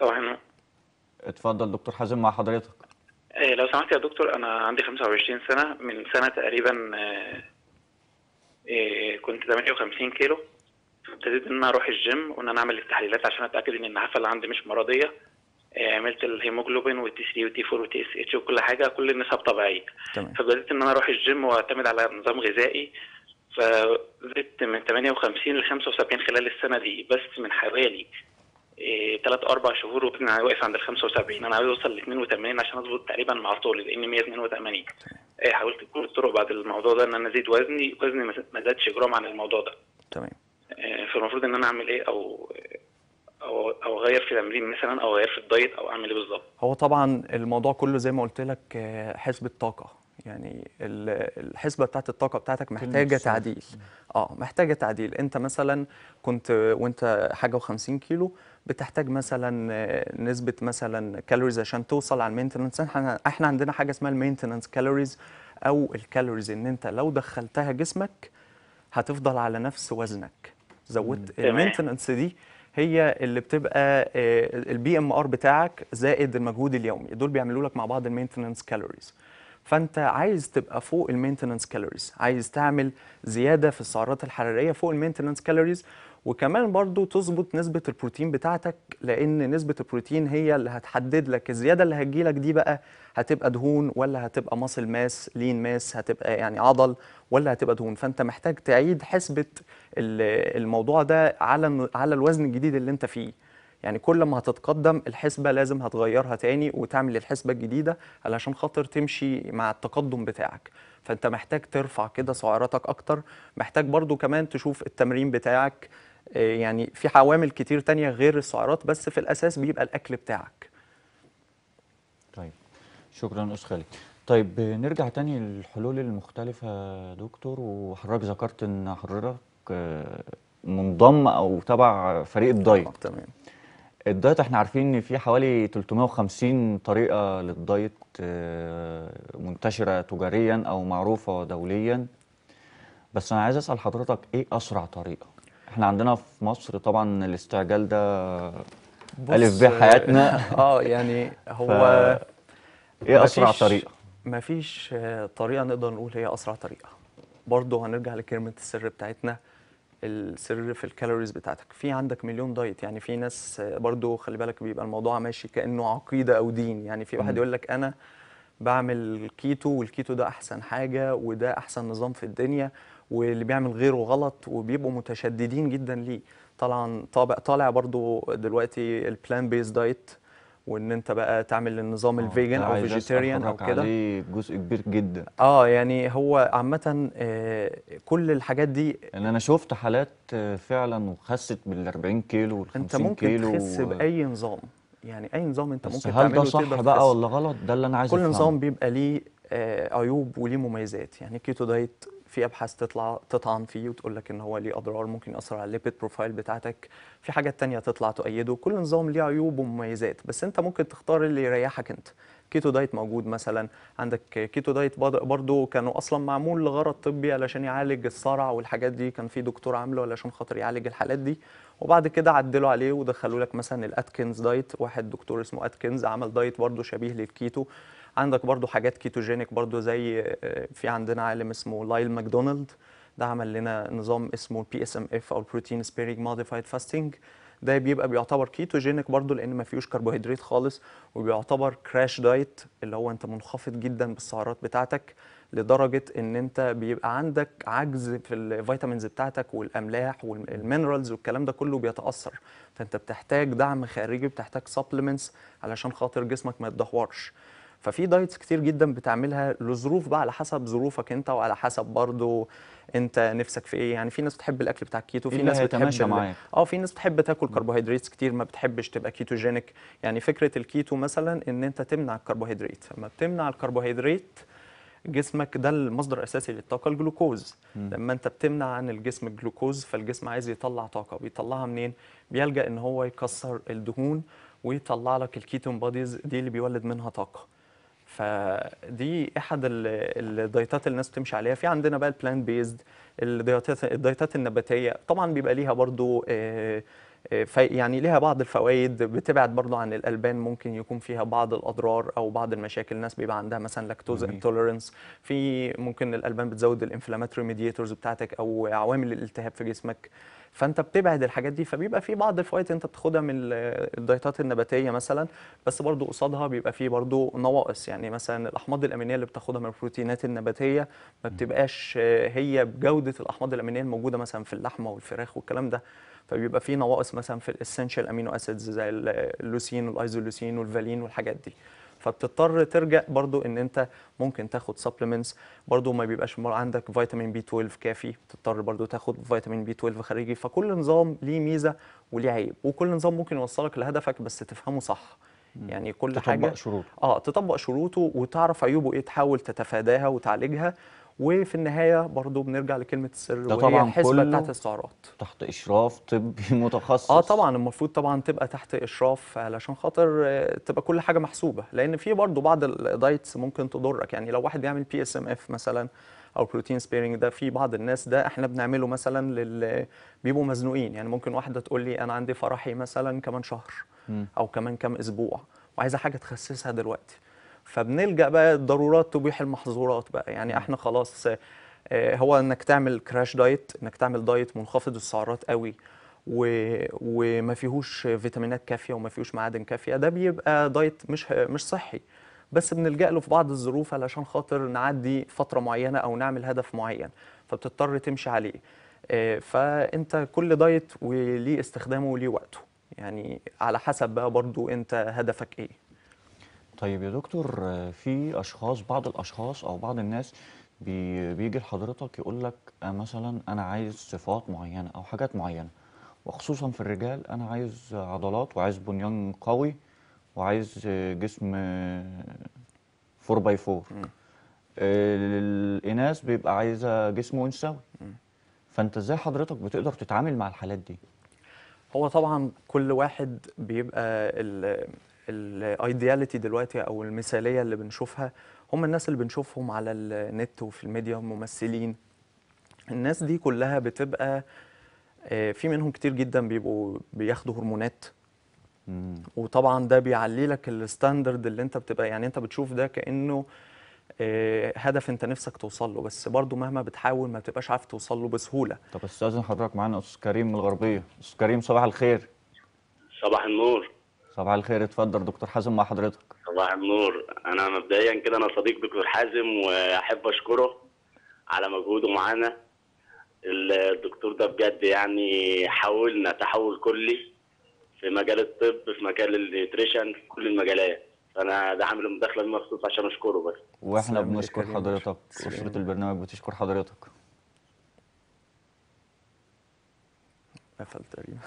A: صباح النور اتفضل دكتور حازم مع حضرتك
B: إيه لو سمحت يا دكتور انا عندي 25 سنه من سنه تقريبا إيه كنت 58 كيلو ابتديت ان انا اروح الجيم وان انا اعمل التحليلات عشان اتاكد ان النحافه اللي عندي مش مرضيه آه، عملت الهيموجلوبين والتي 3 والتي 4 والتي اس اتش وكل حاجه كل النسب طبيعيه تمام. فبدات ان انا اروح الجيم واعتمد على نظام غذائي فزدت من 58 ل 75 خلال السنه دي بس من حوالي ثلاث آه، اربع شهور انا واقف عند ال 75 انا عايز اوصل ل 82 عشان اظبط تقريبا مع طولي لان 182 آه، حاولت كل الطرق بعد الموضوع ده ان انا ازيد وزني وزني ما زادش جرام عن الموضوع ده تمام فالمفروض ان انا اعمل ايه او او او اغير في تمرين مثلا او اغير في الدايت او اعمل ايه بالظبط هو طبعا الموضوع كله زي ما قلت لك آه، حسبه طاقه يعني الحسبه بتاعت الطاقه بتاعتك محتاجه تعديل اه محتاجه تعديل انت مثلا كنت وانت حاجه و50 كيلو بتحتاج مثلا آه، نسبه مثلا كالوريز عشان توصل على المينتننس احنا عندنا حاجه اسمها المينتننس كالوريز او الكالوريز ان انت لو دخلتها جسمك هتفضل على نفس وزنك زودت المينتننس دي هي اللي بتبقى البي ام ار بتاعك زائد المجهود اليومي دول بيعملوا لك مع بعض المينتننس كالوريز فانت عايز تبقى فوق المينتننس كالوريز عايز تعمل زياده في السعرات الحراريه فوق المينتننس كالوريز وكمان برضو تظبط نسبة البروتين بتاعتك لأن نسبة البروتين هي اللي هتحدد لك الزيادة اللي هتجيلك دي بقى هتبقى دهون ولا هتبقى ماسل ماس لين ماس هتبقى يعني عضل ولا هتبقى دهون فأنت محتاج تعيد حسبة الموضوع ده على على الوزن الجديد اللي أنت فيه يعني كل ما هتتقدم الحسبة لازم هتغيرها تاني وتعمل الحسبة الجديدة علشان خاطر تمشي مع التقدم بتاعك فأنت محتاج ترفع كده سعراتك أكتر محتاج برضو كمان تشوف التمرين بتاعك آه، يعني في عوامل كتير تانية غير السعرات بس في الأساس بيبقى الأكل بتاعك
A: طيب شكرا أستاذ خالد طيب نرجع تاني للحلول المختلفة دكتور وحضرتك ذكرت إن حضرتك آه، منضم أو تبع فريق الدايت تمام الدايت احنا عارفين ان في حوالي 350 طريقه للدايت آه، منتشره تجاريا او معروفه دوليا بس انا عايز اسال حضرتك ايه اسرع طريقه احنا عندنا في مصر طبعا الاستعجال ده الف ب حياتنا [laughs] اه يعني هو
B: ايه اسرع طريقه مفيش آه، طريقه نقدر نقول هي اسرع طريقه برضه هنرجع لكلمه السر بتاعتنا السر في الكالوريز بتاعتك في عندك مليون دايت يعني في ناس آه، برضو خلي بالك بيبقى الموضوع ماشي كانه عقيده او دين يعني في واحد يقول لك انا بعمل كيتو والكيتو ده احسن حاجه وده احسن نظام في الدنيا واللي بيعمل غيره غلط وبيبقوا متشددين جدا ليه طبعا طابع طالع برضو دلوقتي البلان بيز دايت وان انت بقى تعمل النظام آه، الفيجن او فيجيتيريان او كده
A: عليه جزء كبير جدا اه يعني هو عامه آه، كل الحاجات دي ان يعني انا شفت حالات آه، فعلا وخست بال 40 كيلو وال 50 كيلو انت ممكن تخس و...
B: باي نظام يعني اي نظام انت بس ممكن هل تعمله ده صح بقى ولا غلط ده اللي انا عايز كل نظام بيبقى ليه عيوب وليه مميزات يعني الكيتو دايت في ابحاث تطلع تطعن فيه وتقول لك ان هو ليه اضرار ممكن ياثر على الليبيد بروفايل بتاعتك في حاجات تانية تطلع تؤيده كل نظام ليه عيوب ومميزات بس انت ممكن تختار اللي يريحك انت كيتو دايت موجود مثلا عندك كيتو دايت برضو كانوا اصلا معمول لغرض طبي علشان يعالج الصرع والحاجات دي كان في دكتور عامله علشان خاطر يعالج الحالات دي وبعد كده عدلوا عليه ودخلوا لك مثلا الاتكنز دايت واحد دكتور اسمه اتكنز عمل دايت برضو شبيه للكيتو عندك برضو حاجات كيتوجينيك برضو زي آه، في عندنا عالم اسمه لايل ماكدونالد ده عمل لنا نظام اسمه البي اس ام اف او بروتين سبيرنج موديفايد فاستنج ده بيبقى بيعتبر كيتوجينيك برضو لان ما فيهوش كربوهيدرات خالص وبيعتبر كراش دايت اللي هو انت منخفض جدا بالسعرات بتاعتك لدرجه ان انت بيبقى عندك عجز في الفيتامينز بتاعتك والاملاح والمينرالز والكلام ده كله بيتاثر فانت بتحتاج دعم خارجي بتحتاج سبلمنتس علشان خاطر جسمك ما يتدهورش ففي دايتس كتير جدا بتعملها لظروف بقى على حسب ظروفك انت وعلى حسب برضه انت نفسك في ايه يعني في ناس بتحب الاكل بتاع الكيتو في إيه ناس بتحب اه في ناس بتحب تاكل كربوهيدرات كتير ما بتحبش تبقى كيتوجينيك يعني فكره الكيتو مثلا ان انت تمنع الكربوهيدرات لما بتمنع الكربوهيدرات جسمك ده المصدر الاساسي للطاقه الجلوكوز م. لما انت بتمنع عن الجسم الجلوكوز فالجسم عايز يطلع طاقه بيطلعها منين بيلجا ان هو يكسر الدهون ويطلع لك الكيتون بوديز دي اللي بيولد منها طاقه فدي احد الدايتات اللي الناس بتمشي عليها في عندنا بقى البلانت بيزد الدايتات الدايتات النباتيه طبعا بيبقى ليها برضو آه، يعني ليها بعض الفوائد بتبعد برضو عن الالبان ممكن يكون فيها بعض الاضرار او بعض المشاكل الناس بيبقى عندها مثلا لاكتوز انتوليرنس في ممكن الالبان بتزود الانفلاماتوري ميديتورز بتاعتك او عوامل الالتهاب في جسمك فانت بتبعد الحاجات دي فبيبقى في بعض الفوائد انت بتاخدها من الدايتات النباتيه مثلا بس برضو قصادها بيبقى في برضو نواقص يعني مثلا الاحماض الامينيه اللي بتاخدها من البروتينات النباتيه ما بتبقاش هي بجوده الاحماض الامينيه الموجوده مثلا في اللحمه والفراخ والكلام ده فبيبقى في نواقص مثلا في الاسينشال امينو اسيدز زي اللوسين والايزولوسين والفالين والحاجات دي فبتضطر ترجع برضو ان انت ممكن تاخد سبلمنتس برضو ما بيبقاش عندك فيتامين بي 12 كافي تضطر برضو تاخد فيتامين بي 12 خارجي فكل نظام ليه ميزه وليه عيب وكل نظام ممكن يوصلك لهدفك بس تفهمه صح يعني كل تطبق حاجه تطبق شروطه اه تطبق شروطه وتعرف عيوبه ايه تحاول تتفاداها وتعالجها وفي النهايه برضه بنرجع لكلمه السر ده طبعا الحسبه بتاعت السعرات
A: تحت اشراف طبي [laughs] متخصص اه طبعا
B: المفروض طبعا تبقى تحت اشراف علشان خاطر آه، تبقى كل حاجه محسوبه لان في برضه بعض الدايتس ممكن تضرك يعني لو واحد بيعمل بي اس ام اف مثلا او بروتين سبيرنج ده في بعض الناس ده احنا بنعمله مثلا لل بيبقوا مزنوقين يعني ممكن واحده تقول لي انا عندي فرحي مثلا كمان شهر او كمان كام اسبوع وعايزه حاجه تخسسها دلوقتي فبنلجا بقى الضرورات تبيح المحظورات بقى يعني احنا خلاص آه، هو انك تعمل كراش دايت انك تعمل دايت منخفض السعرات قوي و... وما فيهوش فيتامينات كافيه وما فيهوش معادن كافيه ده بيبقى دايت مش مش صحي بس بنلجا له في بعض الظروف علشان خاطر نعدي فتره معينه او نعمل هدف معين فبتضطر تمشي عليه آه، فانت كل دايت وليه استخدامه وليه وقته يعني على حسب بقى برضو انت هدفك ايه
A: طيب يا دكتور في اشخاص بعض الاشخاص او بعض الناس بي بيجي لحضرتك يقول لك آه، مثلا انا عايز صفات معينه او حاجات معينه وخصوصا في الرجال انا عايز عضلات وعايز بنيان قوي وعايز جسم 4 باي 4 الاناث بيبقى عايزه جسم انثوي فانت ازاي حضرتك بتقدر تتعامل مع الحالات دي هو طبعا
B: كل واحد بيبقى الايدياليتي دلوقتي او المثاليه اللي بنشوفها هم الناس اللي بنشوفهم على النت وفي الميديا ممثلين الناس دي كلها بتبقى آه، في منهم كتير جدا بيبقوا بياخدوا هرمونات وطبعا ده بيعلي لك الستاندرد اللي انت بتبقى يعني انت بتشوف ده كانه آه، هدف انت نفسك توصل له بس برضو مهما بتحاول ما
A: بتبقاش عارف توصل له بسهوله طب استاذن حضرتك معانا استاذ كريم من الغربيه استاذ كريم صباح الخير صباح النور صباح الخير اتفضل دكتور حازم مع حضرتك صباح النور انا مبدئيا كده انا صديق دكتور حازم واحب اشكره على مجهوده معانا الدكتور ده بجد يعني حاولنا تحول كلي في مجال الطب في مجال النيوتريشن في كل المجالات فانا ده عامل مداخله دي مخصوص عشان اشكره بس واحنا بنشكر حضرتك اسره البرنامج بتشكر حضرتك قفل تقريبا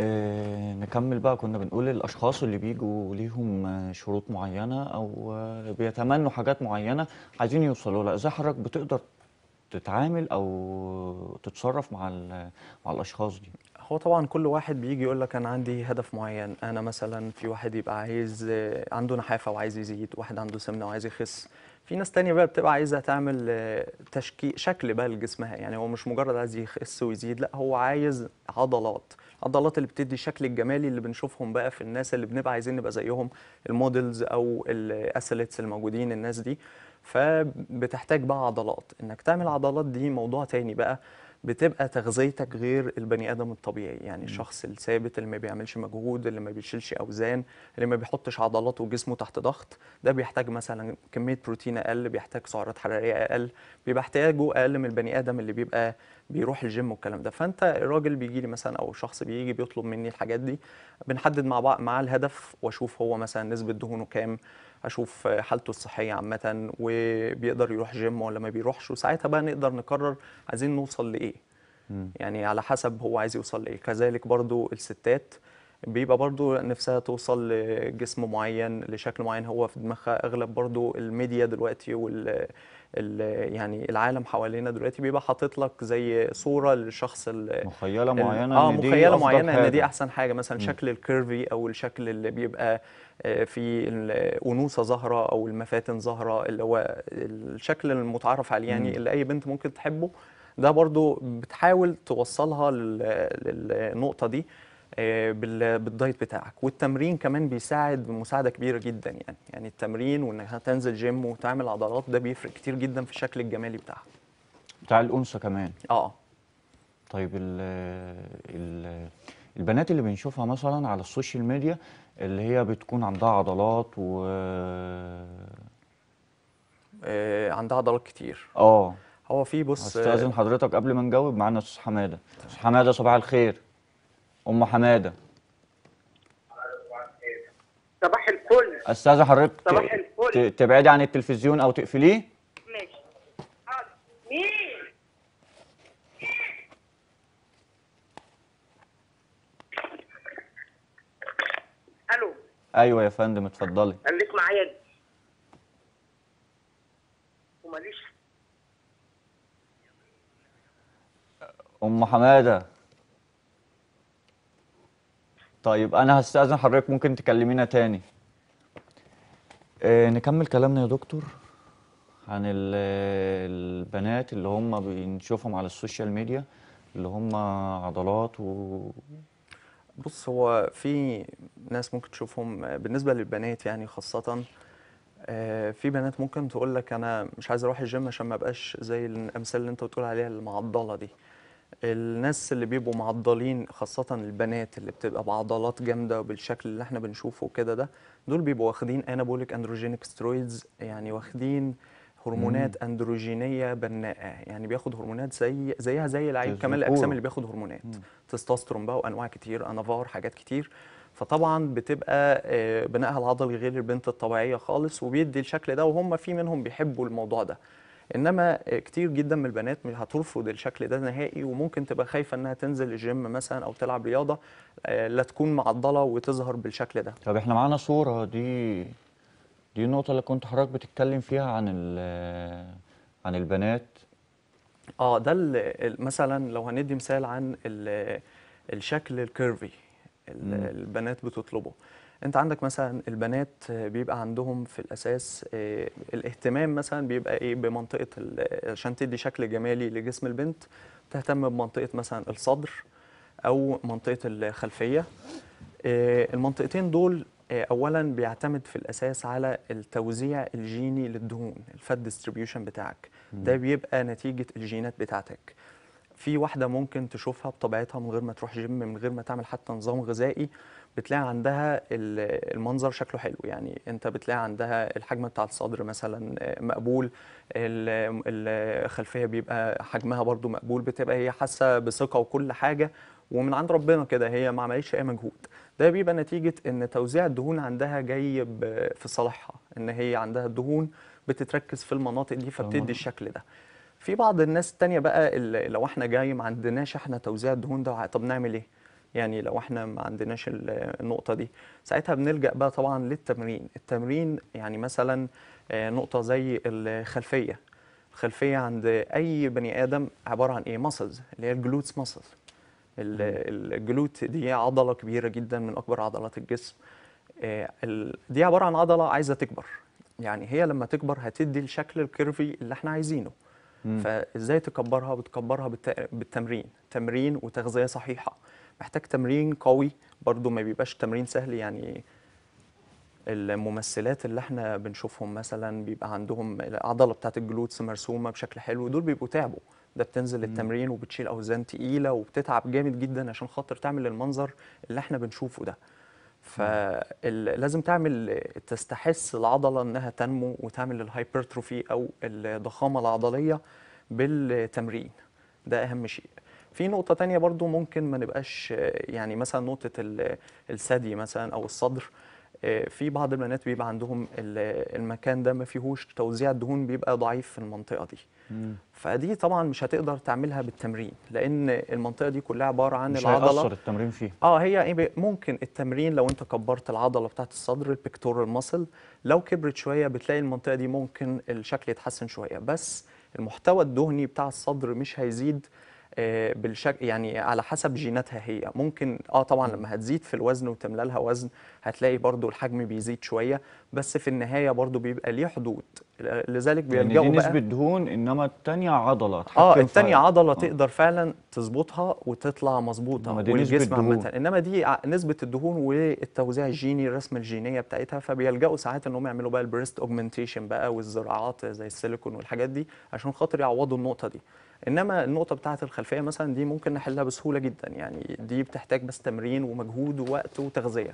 A: آه نكمل بقى كنا بنقول الاشخاص اللي بيجوا ليهم شروط معينه او بيتمنوا حاجات معينه عايزين يوصلوا لها ازاي حضرتك بتقدر تتعامل او تتصرف مع مع الاشخاص دي
B: هو طبعا كل واحد بيجي يقول لك انا عندي هدف معين انا مثلا في واحد يبقى عايز عنده نحافه وعايز يزيد واحد عنده سمنه وعايز يخس في ناس تانية بقى بتبقى عايزة تعمل تشكي شكل بقى لجسمها يعني هو مش مجرد عايز يخس ويزيد لا هو عايز عضلات العضلات اللي بتدي الشكل الجمالي اللي بنشوفهم بقى في الناس اللي بنبقى عايزين نبقى زيهم المودلز او الاسلتس الموجودين الناس دي فبتحتاج بقى عضلات انك تعمل عضلات دي موضوع تاني بقى بتبقى تغذيتك غير البني ادم الطبيعي يعني الشخص الثابت اللي ما بيعملش مجهود اللي ما بيشيلش اوزان اللي ما بيحطش عضلاته وجسمه تحت ضغط ده بيحتاج مثلا كميه بروتين اقل بيحتاج سعرات حراريه اقل بيبقى احتياجه اقل من البني ادم اللي بيبقى بيروح الجيم والكلام ده فانت الراجل بيجي لي مثلا او شخص بيجي بيطلب مني الحاجات دي بنحدد مع بعض مع الهدف واشوف هو مثلا نسبه دهونه كام اشوف حالته الصحيه عامه وبيقدر يروح جيم ولا ما بيروحش وساعتها بقى نقدر نقرر عايزين نوصل لايه يعني على حسب هو عايز يوصل لايه كذلك برضو الستات بيبقى برضو نفسها توصل لجسم معين لشكل معين هو في دماغها اغلب برضو الميديا دلوقتي وال يعني العالم حوالينا دلوقتي بيبقى حاطط لك زي صوره للشخص مخيله معينه اه مخيله معينه ان دي احسن حاجه مثلا م. شكل الكيرفي او الشكل اللي بيبقى آه، في الانوثه ظاهره او المفاتن ظاهره اللي هو الشكل المتعارف عليه يعني م. اللي اي بنت ممكن تحبه ده برضو بتحاول توصلها للنقطه دي آه، بالدايت بتاعك والتمرين كمان بيساعد بمساعده كبيره جدا يعني يعني التمرين وانك هتنزل جيم وتعمل عضلات ده بيفرق كتير جدا في الشكل الجمالي بتاعها
A: بتاع الانثى كمان اه طيب الـ الـ البنات اللي بنشوفها مثلا على السوشيال ميديا اللي هي بتكون عندها عضلات و آه عندها عضلات كتير اه هو في بص هستاذن حضرتك قبل ما نجاوب معانا استاذ حماده استاذ حماده صباح الخير ام حماده صباح الفل استاذه حضرتك صباح الفل تبعدي عن التلفزيون او تقفليه ماشي مين الو ايوه يا فندم اتفضلي خليك معايا وماليش ام حماده طيب انا هستأذن حضرتك ممكن تكلمينا تاني آه نكمل كلامنا يا دكتور عن البنات اللي هم بنشوفهم على السوشيال ميديا اللي هم عضلات و بص هو في ناس ممكن تشوفهم بالنسبه للبنات
B: يعني خاصه آه، في بنات ممكن تقول لك انا مش عايز اروح الجيم عشان ما ابقاش زي الامثال اللي انت بتقول عليها المعضله دي الناس اللي بيبقوا معضلين خاصة البنات اللي بتبقى بعضلات جامدة وبالشكل اللي احنا بنشوفه كده ده دول بيبقوا واخدين انابوليك اندروجينيك سترويدز يعني واخدين هرمونات مم. اندروجينيه بناءه يعني بياخد هرمونات زي زيها زي العيب كمال الاجسام اللي بياخد هرمونات تستوستيرون بقى وانواع كتير انافار حاجات كتير فطبعا بتبقى آه، بنائها العضلي غير البنت الطبيعيه خالص وبيدي الشكل ده وهم في منهم بيحبوا الموضوع ده انما كتير جدا من البنات هترفض الشكل ده نهائي وممكن تبقى خايفه انها تنزل الجيم مثلا او تلعب رياضه آه، لا تكون معضله وتظهر بالشكل ده
A: طب احنا معانا صوره دي دي النقطه اللي كنت حضرتك بتتكلم فيها عن عن البنات اه ده مثلا لو هندي مثال عن
B: الشكل الكيرفي
A: البنات
B: بتطلبه انت عندك مثلا البنات بيبقى عندهم في الاساس آه، الاهتمام مثلا بيبقى ايه بمنطقه عشان تدي شكل جمالي لجسم البنت تهتم بمنطقه مثلا الصدر او منطقه الخلفيه آه، المنطقتين دول آه، اولا بيعتمد في الاساس على التوزيع الجيني للدهون الفات ديستريبيوشن بتاعك ده بيبقى نتيجه الجينات بتاعتك في واحده ممكن تشوفها بطبيعتها من غير ما تروح جيم من غير ما تعمل حتى نظام غذائي بتلاقي عندها المنظر شكله حلو يعني انت بتلاقي عندها الحجم بتاع الصدر مثلا مقبول الخلفيه بيبقى حجمها برده مقبول بتبقى هي حاسه بثقه وكل حاجه ومن عند ربنا كده هي ما عملتش اي مجهود ده بيبقى نتيجه ان توزيع الدهون عندها جاي في صالحها ان هي عندها الدهون بتتركز في المناطق دي فبتدي الشكل ده في بعض الناس التانية بقى لو احنا جاي ما عندناش احنا توزيع الدهون ده طب نعمل ايه يعني لو احنا ما عندناش النقطه دي ساعتها بنلجا بقى طبعا للتمرين التمرين يعني مثلا آه، نقطه زي الخلفيه الخلفيه عند اي بني ادم عباره عن ايه ماسلز اللي هي الجلوتس ماسلز الجلوت دي عضله كبيره جدا من اكبر عضلات الجسم آه، دي عباره عن عضله عايزه تكبر يعني هي لما تكبر هتدي الشكل الكيرفي اللي احنا عايزينه مم. فازاي تكبرها بتكبرها بالتمرين تمرين وتغذيه صحيحه محتاج تمرين قوي برضو ما بيبقاش تمرين سهل يعني الممثلات اللي احنا بنشوفهم مثلا بيبقى عندهم العضله بتاعه الجلوتس مرسومه بشكل حلو دول بيبقوا تعبوا ده بتنزل مم. التمرين وبتشيل اوزان تقيله وبتتعب جامد جدا عشان خاطر تعمل المنظر اللي احنا بنشوفه ده فلازم تعمل تستحس العضله انها تنمو وتعمل الهايبرتروفي او الضخامه العضليه بالتمرين ده اهم شيء في نقطة تانية برضو ممكن ما نبقاش يعني مثلا نقطة الثدي مثلا أو الصدر آه، في بعض البنات بيبقى عندهم المكان ده ما فيهوش توزيع الدهون بيبقى ضعيف في المنطقه دي فدي طبعا مش هتقدر تعملها بالتمرين لان المنطقه دي كلها عباره عن مش العضله مش
A: التمرين فيها
B: اه هي إيه، ممكن التمرين لو انت كبرت العضله بتاعت الصدر البكتورال ماسل لو كبرت شويه بتلاقي المنطقه دي ممكن الشكل يتحسن شويه بس المحتوى الدهني بتاع الصدر مش هيزيد آه، بالشكل يعني على حسب جيناتها هي ممكن اه طبعا لما هتزيد في الوزن وتملى لها وزن هتلاقي برضو الحجم بيزيد شويه بس في النهايه برضو بيبقى ليه حدود لذلك يعني بيلجأوا يعني بقى نسبه
A: دهون انما الثانيه عضله اه الثانيه عضله آه. تقدر
B: فعلا تظبطها وتطلع مظبوطه والجسم عامه انما دي نسبه الدهون والتوزيع الجيني الرسمه الجينيه بتاعتها فبيلجأوا ساعات انهم يعملوا بقى البريست اوجمنتيشن بقى والزراعات زي السيليكون والحاجات دي عشان خاطر يعوضوا النقطه دي انما النقطه بتاعه الخلفيه مثلا دي ممكن نحلها بسهوله جدا يعني دي بتحتاج بس تمرين ومجهود ووقت وتغذيه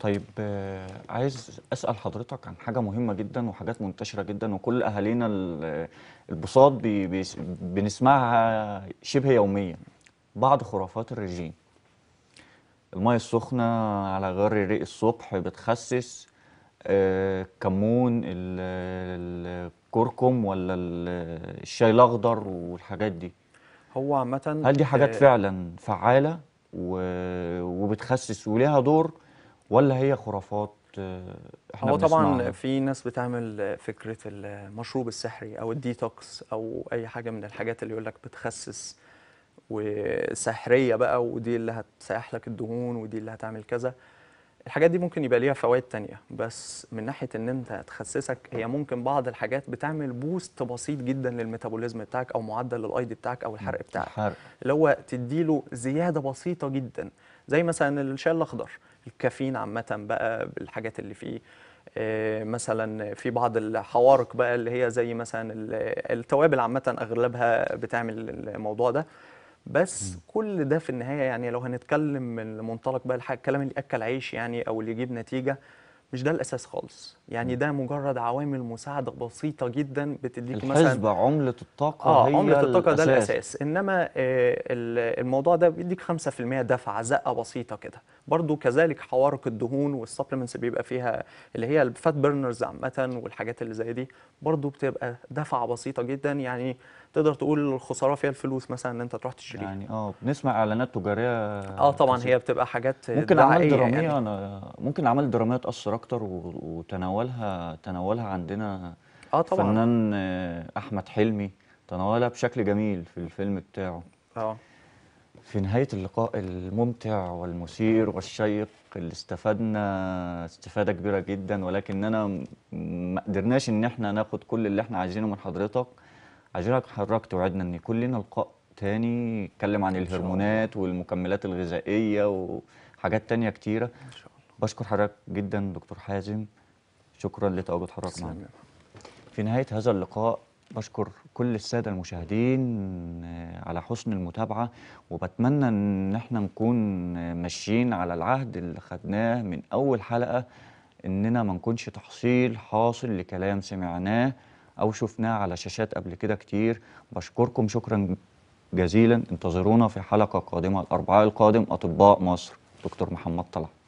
A: طيب آه، عايز اسال حضرتك عن حاجه مهمه جدا وحاجات منتشره جدا وكل اهالينا آه، البساط بي بي بنسمعها شبه يوميا بعض خرافات الرجيم الميه السخنه على غر الريق الصبح بتخسس الكمون آه، الكركم ولا الشاي الاخضر والحاجات دي
B: هو عامه هل دي حاجات
A: فعلا فعاله وبتخسس وليها دور ولا هي خرافات آه، احنا هو طبعا
B: في ناس بتعمل آه، فكره المشروب السحري او الديتوكس او اي حاجه من الحاجات اللي يقول لك بتخسس وسحريه بقى ودي اللي هتسيح لك الدهون ودي اللي هتعمل كذا الحاجات دي ممكن يبقى ليها فوائد تانية بس من ناحيه ان انت تخسسك هي ممكن بعض الحاجات بتعمل بوست بسيط جدا للميتابوليزم بتاعك او معدل الاي دي بتاعك او الحرق بتاعك اللي هو تدي له زياده بسيطه جدا زي مثلا الشاي الاخضر الكافيين عامه بقى بالحاجات اللي فيه آه، مثلا في بعض الحوارق بقى اللي هي زي مثلا التوابل عامه اغلبها بتعمل الموضوع ده بس م. كل ده في النهايه يعني لو هنتكلم من منطلق بقى الكلام اللي ياكل عيش يعني او اللي يجيب نتيجه مش ده الاساس خالص يعني ده مجرد عوامل مساعده بسيطه جدا بتديك مثلا الحزب
A: عمله الطاقه اه هي عمله الطاقه ده الاساس
B: انما آه، الموضوع ده بيديك 5% دفعه زقه بسيطه كده برضو كذلك حوارق الدهون والسبلمنتس بيبقى فيها اللي هي الفات بيرنرز عامه والحاجات اللي زي دي برضو بتبقى دفعه بسيطه جدا يعني تقدر تقول الخساره فيها الفلوس مثلا ان انت تروح تشتري
A: يعني اه بنسمع اعلانات تجاريه اه طبعا هي بتبقى حاجات ممكن اعمال دراميه يعني. أنا ممكن اعمال دراميه تاثر اكتر وتناولها تناولها عندنا اه طبعا فنان آه، احمد حلمي تناولها بشكل جميل في الفيلم بتاعه اه في نهاية اللقاء الممتع والمثير والشيق اللي استفدنا استفادة كبيرة جدا ولكننا ما قدرناش ان احنا ناخد كل اللي احنا عايزينه من حضرتك حضرتك حضرتك توعدنا ان كل لنا لقاء تاني نتكلم عن الهرمونات والمكملات الغذائيه وحاجات تانيه كتيره بشكر حضرتك جدا دكتور حازم شكرا لتواجد حضرتك معنا في نهايه هذا اللقاء بشكر كل الساده المشاهدين آه، على حسن المتابعه وبتمنى ان احنا نكون ماشيين على العهد اللي خدناه من اول حلقه اننا ما نكونش تحصيل حاصل لكلام سمعناه او شفناه على شاشات قبل كده كتير بشكركم شكرا جزيلا انتظرونا في حلقه قادمه الاربعاء القادم اطباء مصر دكتور محمد طلعت